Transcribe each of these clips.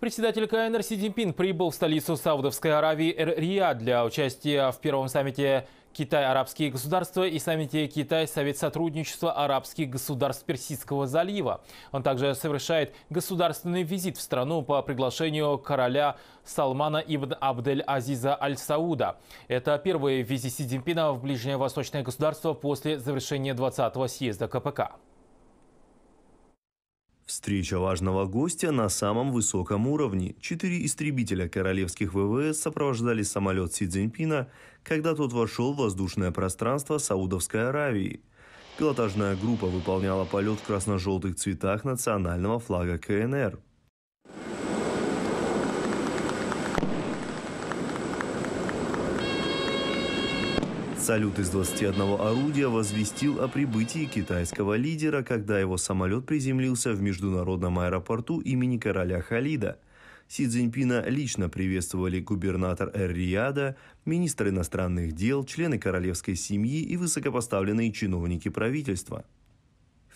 Председатель КНР Си Цзиньпин прибыл в столицу Саудовской Аравии Эр-Рия для участия в первом саммите Китай-арабские государства и саммите Китай-Совет сотрудничества арабских государств Персидского залива. Он также совершает государственный визит в страну по приглашению короля Салмана ибн Абдель Азиза Аль-Сауда. Это первый визит Си Цзиньпина в ближневосточное государство после завершения 20-го съезда КПК. Встреча важного гостя на самом высоком уровне. Четыре истребителя королевских ВВС сопровождали самолет Си Цзиньпина, когда тот вошел в воздушное пространство Саудовской Аравии. Пилотажная группа выполняла полет в красно-желтых цветах национального флага КНР – Салют из 21 орудия возвестил о прибытии китайского лидера, когда его самолет приземлился в международном аэропорту имени короля Халида. Си Цзиньпина лично приветствовали губернатор Эр-Рияда, министр иностранных дел, члены королевской семьи и высокопоставленные чиновники правительства.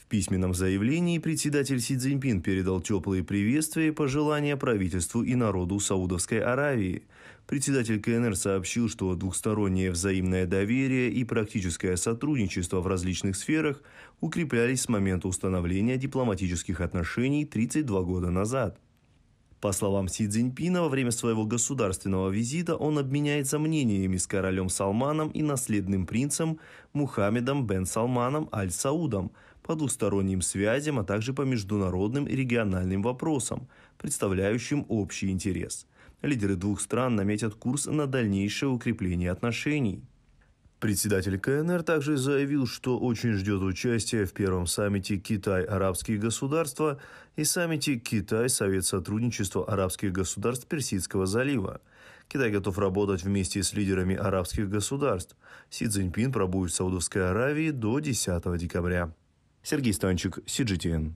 В письменном заявлении председатель Си Цзиньпин передал теплые приветствия и пожелания правительству и народу Саудовской Аравии. Председатель КНР сообщил, что двухстороннее взаимное доверие и практическое сотрудничество в различных сферах укреплялись с момента установления дипломатических отношений 32 года назад. По словам Си Цзиньпина, во время своего государственного визита он обменяется мнениями с королем Салманом и наследным принцем Мухаммедом бен Салманом Аль-Саудом – по двусторонним связям, а также по международным и региональным вопросам, представляющим общий интерес. Лидеры двух стран наметят курс на дальнейшее укрепление отношений. Председатель КНР также заявил, что очень ждет участия в первом саммите Китай-Арабские государства и саммите Китай-Совет сотрудничества арабских государств Персидского залива. Китай готов работать вместе с лидерами арабских государств. Си Цзиньпин пробует в Саудовской Аравии до 10 декабря. Сергей Станчик, CGTN.